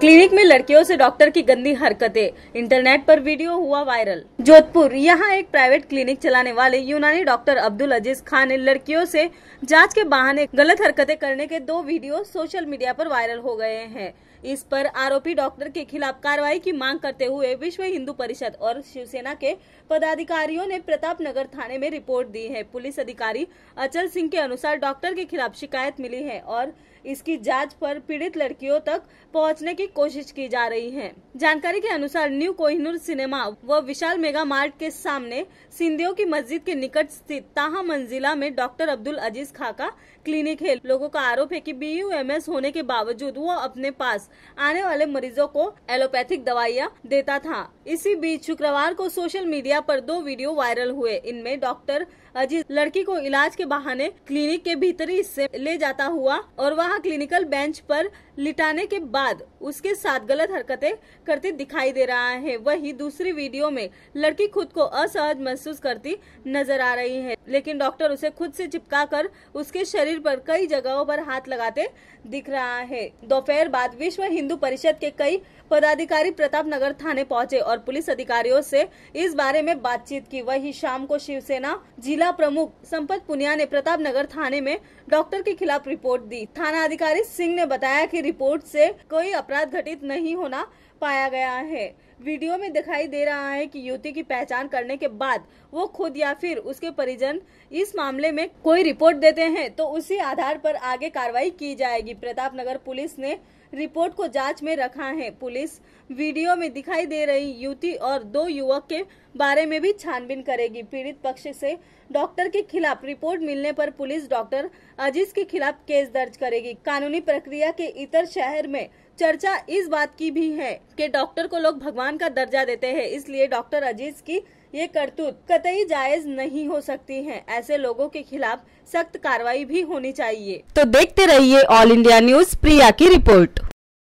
clinic में लड़कियों से डॉक्टर की गंदी हरकतें इंटरनेट पर वीडियो हुआ वायरल जोधपुर यहाँ एक प्राइवेट क्लिनिक चलाने वाले यूनानी डॉक्टर अब्दुल अजीज खान ने लड़कियों से जांच के बहाने गलत हरकतें करने के दो वीडियो सोशल मीडिया पर वायरल हो गए हैं इस पर आरोपी डॉक्टर के खिलाफ कार्रवाई की मांग करते हुए विश्व हिंदू परिषद और शिवसेना के पदाधिकारियों ने प्रताप नगर थाने में रिपोर्ट दी है पुलिस अधिकारी अचल सिंह के अनुसार डॉक्टर के खिलाफ शिकायत मिली है और इसकी जांच पर पीड़ित लड़कियों तक पहुंचने की कोशिश की जा रही है जानकारी के अनुसार न्यू कोहिनूर सिनेमा व विशाल मेगा मार्ट के सामने सिंधियों की मस्जिद के निकट स्थित ताहा मंजिला में डॉक्टर अब्दुल अजीज खा का क्लिनिक है लोगों का आरोप है कि बीयूएमएस होने के बावजूद वो अपने पास आने वाले मरीजों को एलोपैथिक दवाइयाँ देता था इसी बीच शुक्रवार को सोशल मीडिया पर दो वीडियो वायरल हुए इनमें डॉक्टर अजीज लड़की को इलाज के बहाने क्लिनिक के भीतरी हिस्से ले जाता हुआ और वहाँ क्लिनिकल बेंच पर लिटाने के बाद उस उसके साथ गलत हरकतें करते दिखाई दे रहा है वही दूसरी वीडियो में लड़की खुद को असहज महसूस करती नजर आ रही है लेकिन डॉक्टर उसे खुद से चिपका कर उसके शरीर पर कई जगहों पर हाथ लगाते दिख रहा है दोपहर बाद विश्व हिंदू परिषद के कई पदाधिकारी प्रताप नगर थाने पहुंचे और पुलिस अधिकारियों से इस बारे में बातचीत की वही शाम को शिवसेना जिला प्रमुख संपत पुनिया ने प्रताप नगर थाने में डॉक्टर के खिलाफ रिपोर्ट दी थाना अधिकारी सिंह ने बताया कि रिपोर्ट से कोई अपराध घटित नहीं होना पाया गया है वीडियो में दिखाई दे रहा है कि युवती की पहचान करने के बाद वो खुद या फिर उसके परिजन इस मामले में कोई रिपोर्ट देते हैं तो उसी आधार पर आगे कार्रवाई की जाएगी प्रताप नगर पुलिस ने रिपोर्ट को जांच में रखा है पुलिस वीडियो में दिखाई दे रही युवती और दो युवक के बारे में भी छानबीन करेगी पीड़ित पक्ष से डॉक्टर के खिलाफ रिपोर्ट मिलने पर पुलिस डॉक्टर अजीज के खिलाफ केस दर्ज करेगी कानूनी प्रक्रिया के इतर शहर में चर्चा इस बात की भी है कि डॉक्टर को लोग भगवान का दर्जा देते हैं इसलिए डॉक्टर अजीज की ये करतूत कतई जायज नहीं हो सकती है ऐसे लोगों के खिलाफ सख्त कार्रवाई भी होनी चाहिए तो देखते रहिए ऑल इंडिया न्यूज प्रिया की रिपोर्ट